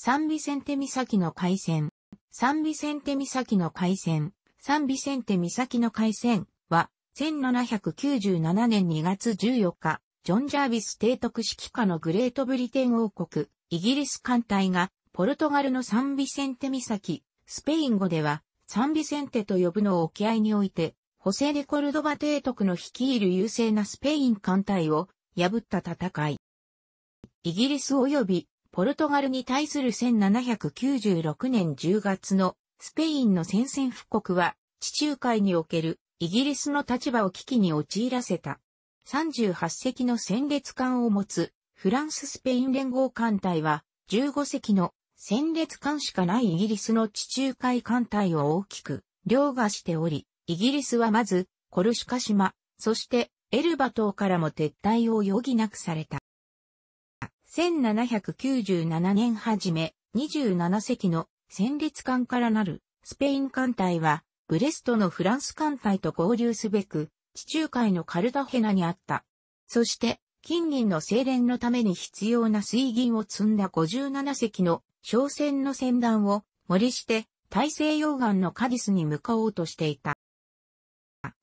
サンビセンテ岬の海戦。サンビセンテ岬の海戦。サンビセンテ岬の海戦は、1797年2月14日、ジョン・ジャービス提督指揮下のグレートブリテン王国、イギリス艦隊が、ポルトガルのサンビセンテ岬、スペイン語では、サンビセンテと呼ぶのを沖合において、ホセ・レコルドバ提督の率いる優勢なスペイン艦隊を破った戦い。イギリス及びポルトガルに対する1796年10月のスペインの宣戦布告は地中海におけるイギリスの立場を危機に陥らせた。38隻の戦列艦を持つフランス・スペイン連合艦隊は15隻の戦列艦しかないイギリスの地中海艦隊を大きく凌駕しており、イギリスはまずコルシカ島、そしてエルバ島からも撤退を余儀なくされた。1797年初め、27隻の戦列艦からなるスペイン艦隊は、ブレストのフランス艦隊と合流すべく、地中海のカルタヘナにあった。そして、金銀の精錬のために必要な水銀を積んだ57隻の商船の船団を森して、大西洋岸のカディスに向かおうとしていた。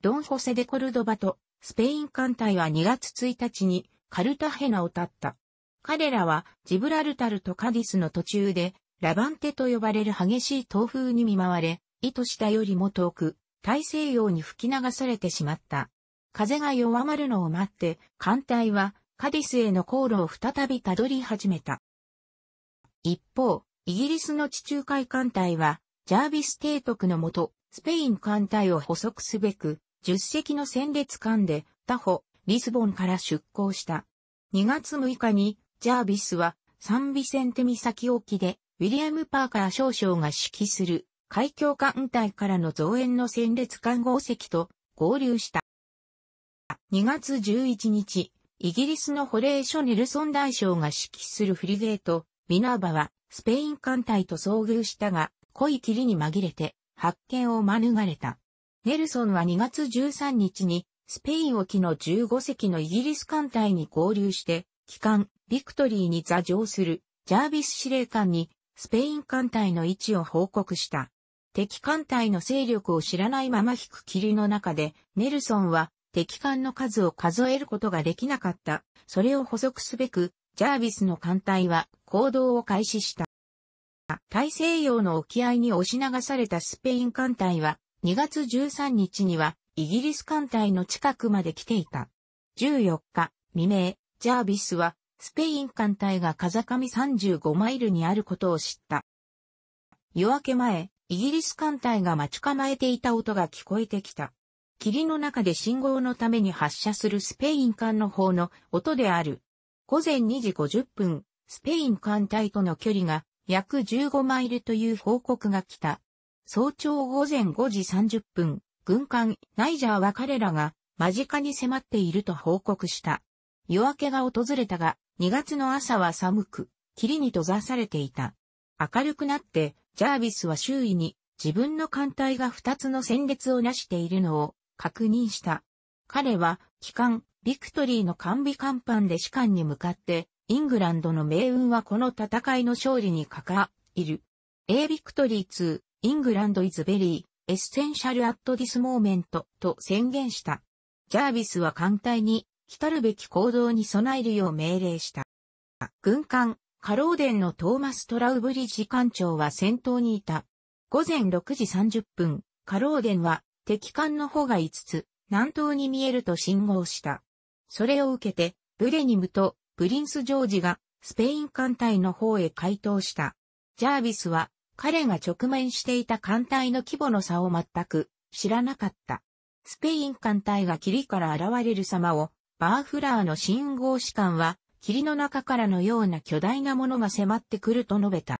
ドンホセデコルドバとスペイン艦隊は2月1日にカルタヘナを立った。彼らはジブラルタルとカディスの途中で、ラバンテと呼ばれる激しい東風に見舞われ、意図したよりも遠く、大西洋に吹き流されてしまった。風が弱まるのを待って、艦隊はカディスへの航路を再びたどり始めた。一方、イギリスの地中海艦隊は、ジャービス提督のもと、スペイン艦隊を捕捉すべく、10隻の戦列艦で、他方、リスボンから出港した。2月6日にジャービスはサンビセンテ岬沖でウィリアム・パーカー少将が指揮する海峡艦隊からの増援の戦列艦号席と合流した。2月11日、イギリスのホレーショ・ネルソン大将が指揮するフリゲート、ミナーバはスペイン艦隊と遭遇したが、濃い霧に紛れて発見を免れた。ネルソンは2月13日にスペイン沖の15隻のイギリス艦隊に合流して機関、ビクトリーに座乗する、ジャービス司令官に、スペイン艦隊の位置を報告した。敵艦隊の勢力を知らないまま引く霧の中で、ネルソンは敵艦の数を数えることができなかった。それを補足すべく、ジャービスの艦隊は行動を開始した。大西洋の沖合に押し流されたスペイン艦隊は、2月13日にはイギリス艦隊の近くまで来ていた。14日、未明、ジャービスは、スペイン艦隊が風上35マイルにあることを知った。夜明け前、イギリス艦隊が待ち構えていた音が聞こえてきた。霧の中で信号のために発射するスペイン艦の方の音である。午前2時50分、スペイン艦隊との距離が約15マイルという報告が来た。早朝午前5時30分、軍艦ナイジャーは彼らが間近に迫っていると報告した。夜明けが訪れたが、2月の朝は寒く、霧に閉ざされていた。明るくなって、ジャービスは周囲に自分の艦隊が2つの戦列をなしているのを確認した。彼は、機関、ビクトリーの完備甲板で士官に向かって、イングランドの命運はこの戦いの勝利にかかいる。A ビクトリー2、イングランドイズベリー、エッセンシャルアットディスモーメントと宣言した。ジャービスは艦隊に来るべき行動に備えるよう命令した。軍艦、カローデンのトーマス・トラウブリッジ艦長は先頭にいた。午前6時30分、カローデンは敵艦の方が5つ、南東に見えると信号した。それを受けて、ブレニムとプリンス・ジョージがスペイン艦隊の方へ回答した。ジャービスは彼が直面していた艦隊の規模の差を全く知らなかった。スペイン艦隊が霧から現れる様をバーフラーの信号士官は、霧の中からのような巨大なものが迫ってくると述べた。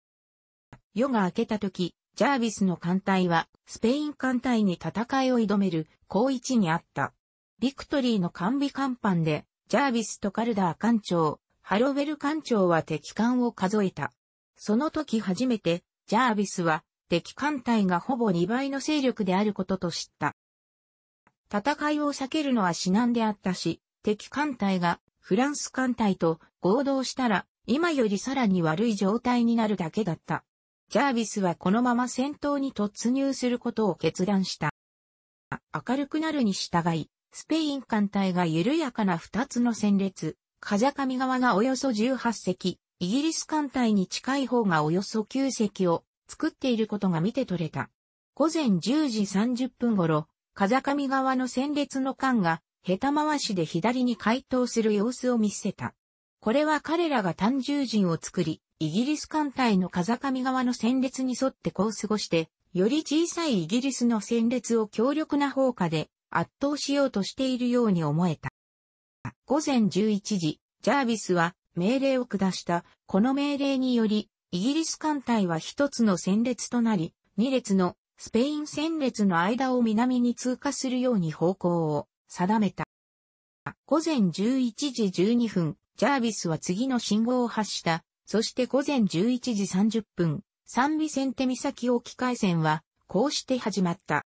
夜が明けた時、ジャービスの艦隊は、スペイン艦隊に戦いを挑める、高一にあった。ビクトリーの完備艦板で、ジャービスとカルダー艦長、ハロウェル艦長は敵艦を数えた。その時初めて、ジャービスは、敵艦隊がほぼ2倍の勢力であることと知った。戦いを避けるのは至難であったし、敵艦隊がフランス艦隊と合同したら今よりさらに悪い状態になるだけだった。ジャービスはこのまま戦闘に突入することを決断した。明るくなるに従い、スペイン艦隊が緩やかな二つの戦列、風上側がおよそ18隻、イギリス艦隊に近い方がおよそ9隻を作っていることが見て取れた。午前10時30分頃、風上側の戦列の艦が下手回しで左に回答する様子を見せた。これは彼らが単獣人を作り、イギリス艦隊の風上側の戦列に沿ってこう過ごして、より小さいイギリスの戦列を強力な砲火で圧倒しようとしているように思えた。午前11時、ジャービスは命令を下した。この命令により、イギリス艦隊は一つの戦列となり、二列のスペイン戦列の間を南に通過するように方向を定めた。午前11時12分、ジャービスは次の信号を発した。そして午前11時30分、サンビセンテ岬沖海戦は、こうして始まった。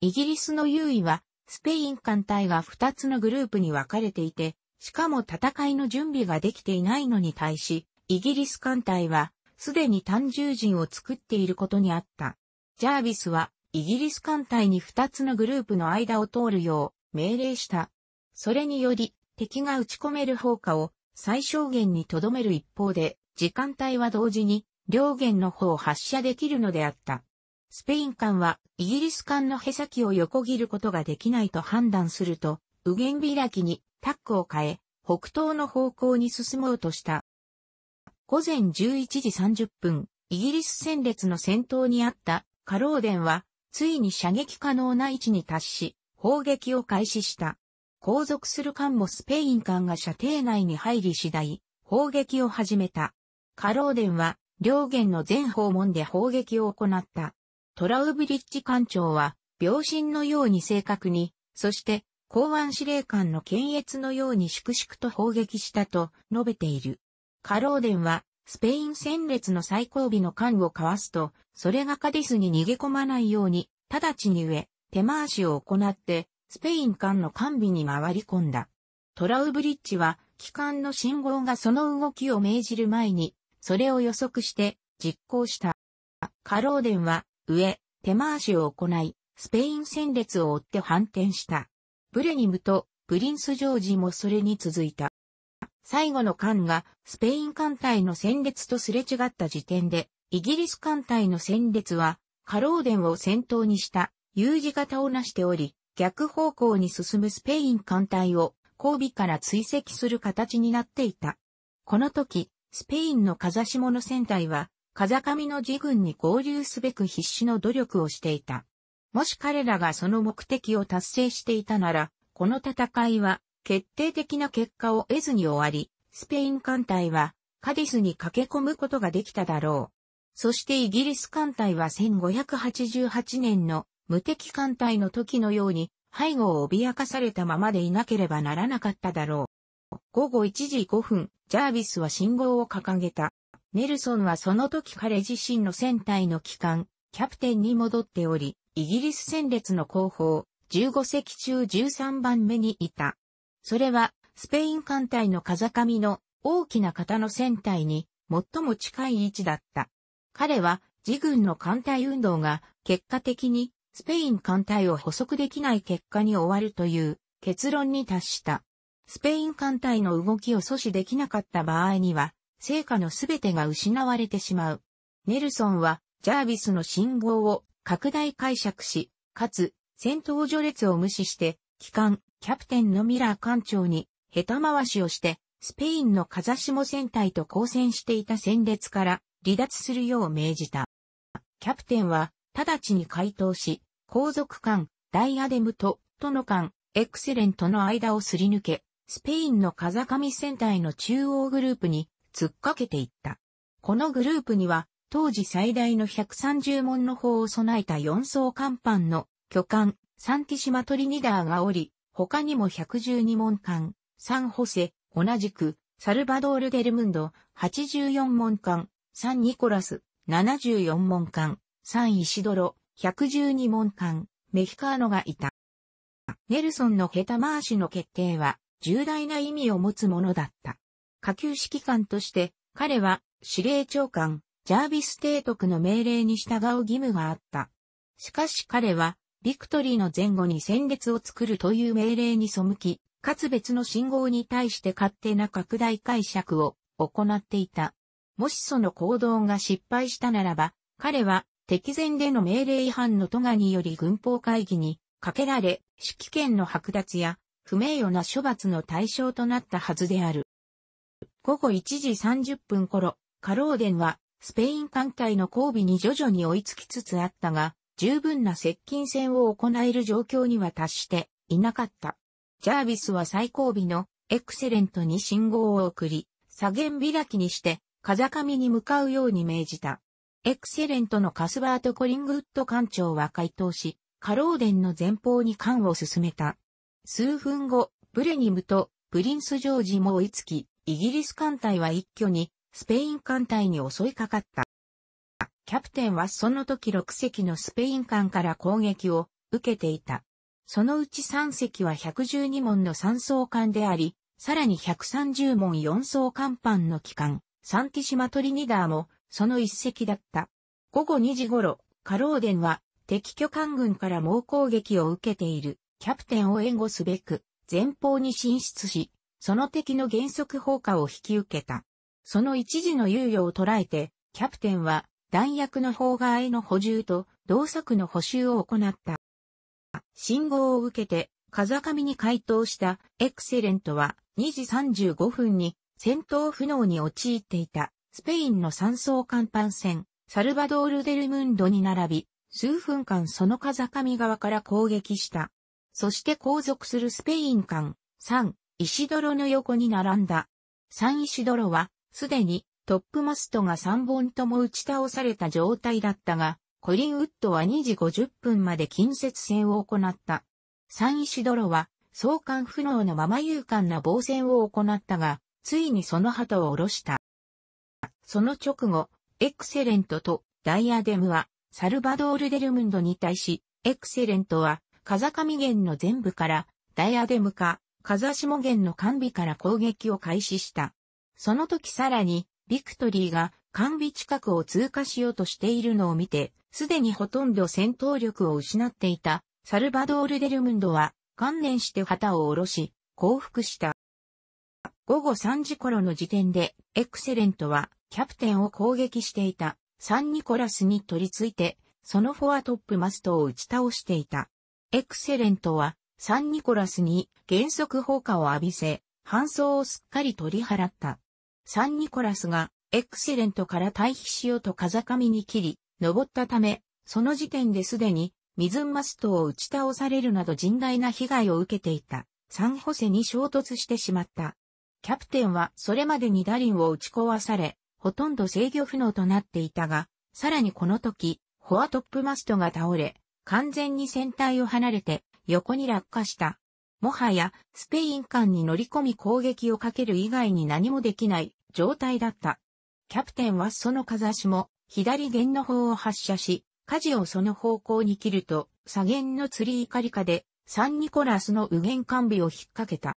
イギリスの優位は、スペイン艦隊が2つのグループに分かれていて、しかも戦いの準備ができていないのに対し、イギリス艦隊は、すでに単獣陣を作っていることにあった。ジャービスは、イギリス艦隊に2つのグループの間を通るよう、命令した。それにより、敵が撃ち込める砲火を最小限に留める一方で、時間帯は同時に両舷の方を発射できるのであった。スペイン艦はイギリス艦のへ先を横切ることができないと判断すると、右舷開きにタックを変え、北東の方向に進もうとした。午前11時30分、イギリス戦列の先頭にあったカローデンは、ついに射撃可能な位置に達し、砲撃を開始した。後続する艦もスペイン艦が射程内に入り次第、砲撃を始めた。カローデンは、両舷の全訪問で砲撃を行った。トラウブリッジ艦長は、秒針のように正確に、そして、港湾司令官の検閲のように粛々と砲撃したと述べている。カローデンは、スペイン戦列の最後尾の艦をかわすと、それがカディスに逃げ込まないように、直ちに上、手回しを行って、スペイン艦の完備に回り込んだ。トラウブリッジは、機関の信号がその動きを命じる前に、それを予測して実行した。カローデンは、上、手回しを行い、スペイン戦列を追って反転した。ブレニムとプリンスジョージもそれに続いた。最後の艦がスペイン艦隊の戦列とすれ違った時点で、イギリス艦隊の戦列は、カローデンを先頭にした U 字型を成しており、逆方向に進むスペイン艦隊を交尾から追跡する形になっていた。この時、スペインの風下の船隊は、風上の自軍に合流すべく必死の努力をしていた。もし彼らがその目的を達成していたなら、この戦いは決定的な結果を得ずに終わり、スペイン艦隊はカディスに駆け込むことができただろう。そしてイギリス艦隊は1588年の無敵艦隊の時のように背後を脅かされたままでいなければならなかっただろう。午後1時5分、ジャービスは信号を掲げた。ネルソンはその時彼自身の船体の機関、キャプテンに戻っており、イギリス戦列の後方、15隻中13番目にいた。それは、スペイン艦隊の風上の大きな型の船体に最も近い位置だった。彼は自軍の艦隊運動が結果的にスペイン艦隊を捕捉できない結果に終わるという結論に達した。スペイン艦隊の動きを阻止できなかった場合には、成果のすべてが失われてしまう。ネルソンは、ジャービスの信号を拡大解釈し、かつ、戦闘序列を無視して、機関、キャプテンのミラー艦長に、下手回しをして、スペインの風下戦隊と交戦していた戦列から離脱するよう命じた。キャプテンは直ちに回答し、皇族間、ダイアデムと、の間、エクセレントの間をすり抜け、スペインの風上戦隊の中央グループに突っかけていった。このグループには、当時最大の130門の砲を備えた4層甲板の巨艦、サンティシマトリニダーがおり、他にも112門艦、サンホセ、同じく、サルバドール・デルムンド、84門艦、サン・ニコラス、74門艦、三石泥シドロ、112門間、メヒカーノがいた。ネルソンのヘタ回しの決定は重大な意味を持つものだった。下級指揮官として彼は司令長官、ジャービス提督の命令に従う義務があった。しかし彼はビクトリーの前後に戦列を作るという命令に背き、かつ別の信号に対して勝手な拡大解釈を行っていた。もしその行動が失敗したならば、彼は敵前での命令違反の都がにより軍法会議にかけられ、指揮権の剥奪や不名誉な処罰の対象となったはずである。午後1時30分頃、カローデンはスペイン艦隊の交尾に徐々に追いつきつつあったが、十分な接近戦を行える状況には達していなかった。ジャービスは最後尾のエクセレントに信号を送り、左舷開きにして風上に向かうように命じた。エクセレントのカスバート・コリングウッド艦長は回答し、カローデンの前方に艦を進めた。数分後、ブレニムとプリンス・ジョージも追いつき、イギリス艦隊は一挙にスペイン艦隊に襲いかかった。キャプテンはその時6隻のスペイン艦から攻撃を受けていた。そのうち3隻は112門の3層艦であり、さらに130門4層艦艦の機関、サンティシマトリニダーもその一隻だった。午後2時頃、カローデンは敵巨艦軍から猛攻撃を受けているキャプテンを援護すべく前方に進出し、その敵の原則砲火を引き受けた。その一時の猶予を捉えて、キャプテンは弾薬の砲側への補充と同作の補修を行った。信号を受けて、風上に回答したエクセレントは2時35分に戦闘不能に陥っていたスペインの三層甲板船、サルバドール・デルムンドに並び、数分間その風上側から攻撃した。そして後続するスペイン艦、3、石泥の横に並んだ。3石泥は、すでに、トップマストが3本とも打ち倒された状態だったが、コリンウッドは2時50分まで近接戦を行った。3石泥は、相関不能のまま勇敢な防戦を行ったが、ついにその旗を下ろした。その直後、エクセレントとダイアデムはサルバドール・デルムンドに対し、エクセレントは風上源の全部からダイアデムか風下源の完備から攻撃を開始した。その時さらに、ビクトリーが完備近くを通過しようとしているのを見て、すでにほとんど戦闘力を失っていたサルバドール・デルムンドは観念して旗を下ろし、降伏した。午後3時頃の時点で、エクセレントはキャプテンを攻撃していたサンニコラスに取り付いて、そのフォアトップマストを打ち倒していた。エクセレントは、サンニコラスに原則放火を浴びせ、搬送をすっかり取り払った。サンニコラスが、エクセレントから退避しようと風上に切り、登ったため、その時点ですでに、ミズンマストを打ち倒されるなど甚大な被害を受けていた、サンホセに衝突してしまった。キャプテンはそれまでにダリンを打ち壊され、ほとんど制御不能となっていたが、さらにこの時、フォアトップマストが倒れ、完全に船体を離れて横に落下した。もはやスペイン艦に乗り込み攻撃をかける以外に何もできない状態だった。キャプテンはその風しも左弦の方を発射し、舵をその方向に切ると、左弦の釣りー。カリカでサンニコラスの右弦艦尾を引っ掛けた。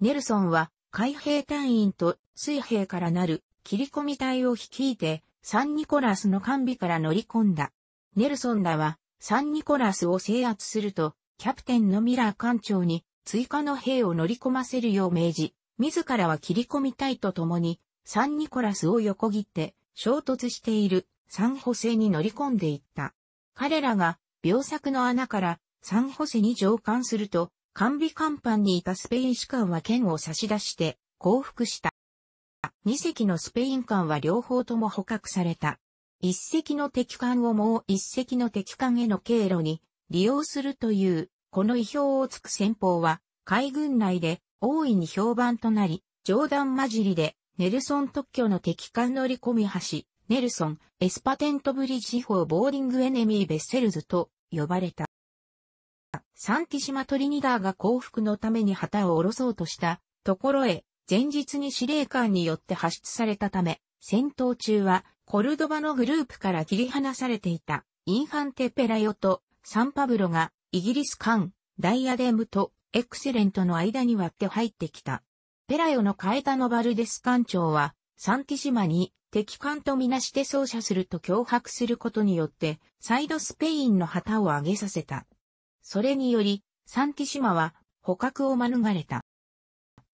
ネルソンは海兵隊員と水兵からなる切り込み隊を率いて、サンニコラスの完備から乗り込んだ。ネルソンらは、サンニコラスを制圧すると、キャプテンのミラー艦長に追加の兵を乗り込ませるよう命じ、自らは切り込み隊と共に、サンニコラスを横切って、衝突しているサンホセに乗り込んでいった。彼らが、秒作の穴からサンホセに上官すると、完備甲板にいたスペイン士官は剣を差し出して、降伏した。2隻のスペイン艦は両方とも捕獲された。1隻の敵艦をもう1隻の敵艦への経路に利用するという、この意表をつく戦法は、海軍内で大いに評判となり、冗談交じりで、ネルソン特許の敵艦乗り込み橋、ネルソン、エスパテントブリッジ法ボーディングエネミーベッセルズと呼ばれた。サンティシマトリニダーが降伏のために旗を下ろそうとしたところへ前日に司令官によって発出されたため、戦闘中はコルドバのグループから切り離されていたインファンテペラヨとサンパブロがイギリス艦ダイアデムとエクセレントの間に割って入ってきた。ペラヨのカエタノバルデス艦長はサンティシマに敵艦とみなして操作すると脅迫することによってサイドスペインの旗を上げさせた。それによりサンティシマは捕獲を免れた。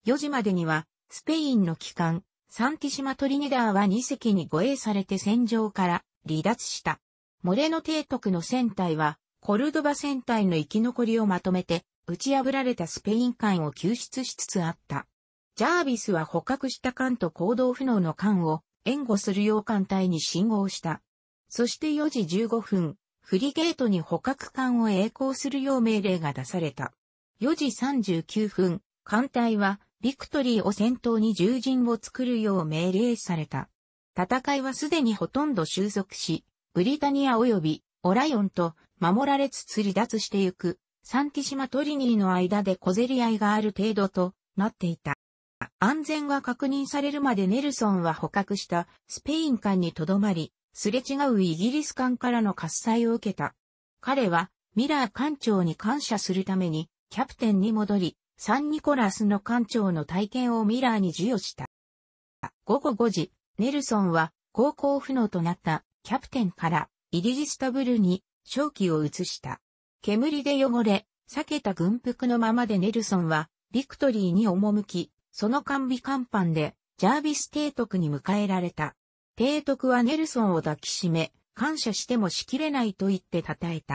4時までには、スペインの機関、サンティシマ・トリニダーは2隻に護衛されて戦場から離脱した。モレノ帝徳の船隊は、コルドバ船隊の生き残りをまとめて、打ち破られたスペイン艦を救出しつつあった。ジャービスは捕獲した艦と行動不能の艦を援護する洋艦隊に信号した。そして4時15分、フリゲートに捕獲艦を栄光するよう命令が出された。4時39分、艦隊はビクトリーを先頭に獣人を作るよう命令された。戦いはすでにほとんど収束し、ブリタニア及びオライオンと守られつつ離脱してゆく、サンティシマトリニーの間で小競り合いがある程度となっていた。安全が確認されるまでネルソンは捕獲したスペイン艦にとどまり、すれ違うイギリス艦からの喝采を受けた。彼はミラー艦長に感謝するためにキャプテンに戻り、サンニコラスの艦長の体験をミラーに授与した。午後5時、ネルソンは高校不能となったキャプテンからイリジスタブルに正気を移した。煙で汚れ、避けた軍服のままでネルソンはビクトリーに赴き、その完備甲板でジャービス提督に迎えられた。提督はネルソンを抱きしめ、感謝してもしきれないと言って称えた。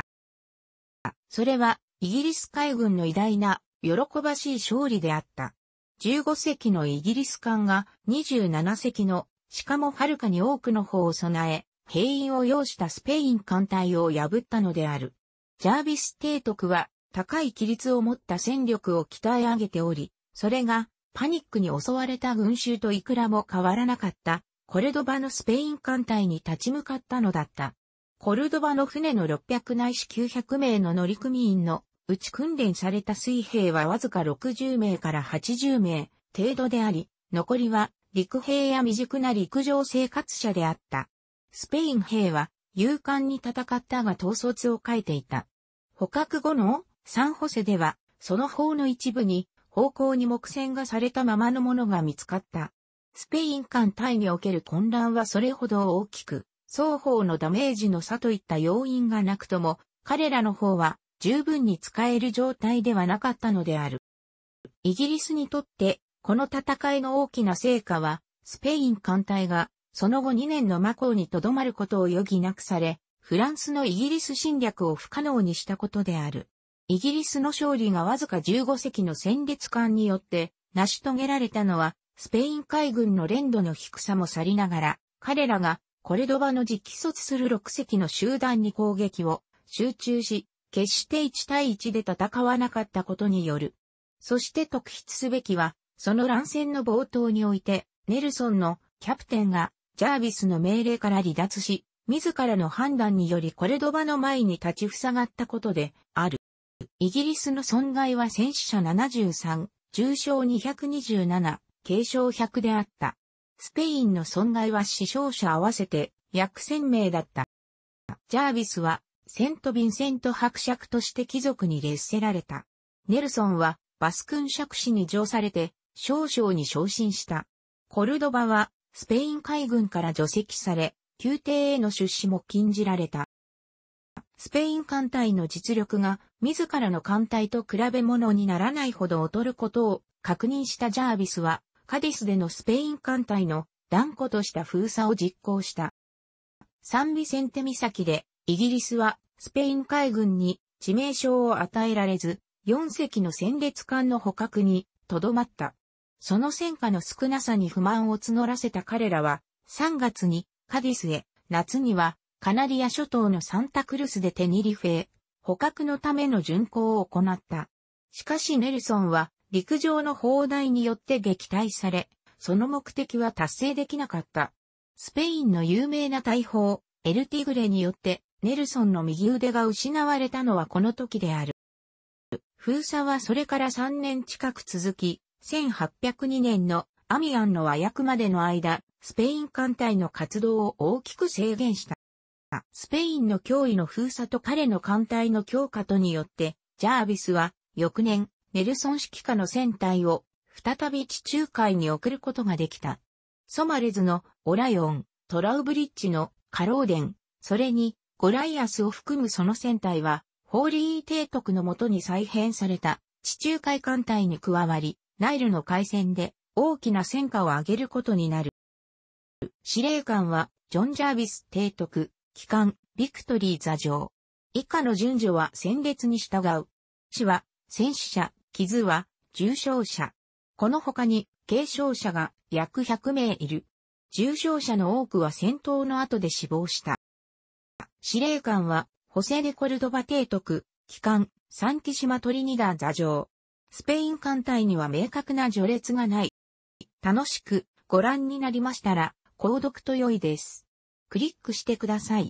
それはイギリス海軍の偉大な喜ばしい勝利であった。15隻のイギリス艦が27隻の、しかもはるかに多くの方を備え、兵員を要したスペイン艦隊を破ったのである。ジャービス提督は高い規律を持った戦力を鍛え上げており、それがパニックに襲われた群衆といくらも変わらなかった、コルドバのスペイン艦隊に立ち向かったのだった。コルドバの船の600ないし900名の乗組員のうち訓練された水兵はわずか60名から80名程度であり、残りは陸兵や未熟な陸上生活者であった。スペイン兵は勇敢に戦ったが統率を書いていた。捕獲後のサンホセでは、その砲の一部に方向に木線がされたままのものが見つかった。スペイン艦隊における混乱はそれほど大きく、双方のダメージの差といった要因がなくとも、彼らの方は十分に使える状態ではなかったのである。イギリスにとって、この戦いの大きな成果は、スペイン艦隊が、その後2年の魔法に留まることを余儀なくされ、フランスのイギリス侵略を不可能にしたことである。イギリスの勝利がわずか15隻の戦列艦によって成し遂げられたのは、スペイン海軍の連度の低さも去りながら、彼らがコレドバの直卒する6隻の集団に攻撃を集中し、決して1対1で戦わなかったことによる。そして特筆すべきは、その乱戦の冒頭において、ネルソンのキャプテンがジャービスの命令から離脱し、自らの判断によりコレドバの前に立ち塞がったことである。イギリスの損害は戦死者73、重傷227、軽傷100であった。スペインの損害は死傷者合わせて約1000名だった。ジャービスはセント・ヴィンセント伯爵として貴族に列せられた。ネルソンはバス君爵士に乗されて少将に昇進した。コルドバはスペイン海軍から除籍され、宮廷への出資も禁じられた。スペイン艦隊の実力が自らの艦隊と比べ物にならないほど劣ることを確認したジャービスは、カディスでのスペイン艦隊の断固とした封鎖を実行した。サンビセンテ岬でイギリスはスペイン海軍に致命傷を与えられず、4隻の戦列艦の捕獲にとどまった。その戦果の少なさに不満を募らせた彼らは、3月にカディスへ、夏にはカナリア諸島のサンタクルスでテニリフェへ、捕獲のための巡航を行った。しかしネルソンは陸上の砲台によって撃退され、その目的は達成できなかった。スペインの有名な大砲、エルティグレによってネルソンの右腕が失われたのはこの時である。封鎖はそれから3年近く続き、1802年のアミアンの和訳までの間、スペイン艦隊の活動を大きく制限した。スペインの脅威の封鎖と彼の艦隊の強化とによって、ジャービスは翌年、ネルソン指揮下の船隊を再び地中海に送ることができた。ソマレズのオラヨン、トラウブリッジのカローデン、それにゴライアスを含むその船体は、ホーリー提督のもとに再編された地中海艦隊に加わり、ナイルの海戦で大きな戦果を上げることになる。司令官は、ジョン・ジャービス提督、機関、ビクトリー座上。以下の順序は戦列に従う。死は、戦死者、傷は、重傷者。この他に、軽傷者が約100名いる。重傷者の多くは戦闘の後で死亡した。司令官は、ホセ・デ・コルドバ提督、機関、サンキシマ・トリニダー座上。スペイン艦隊には明確な序列がない。楽しくご覧になりましたら、購読と良いです。クリックしてください。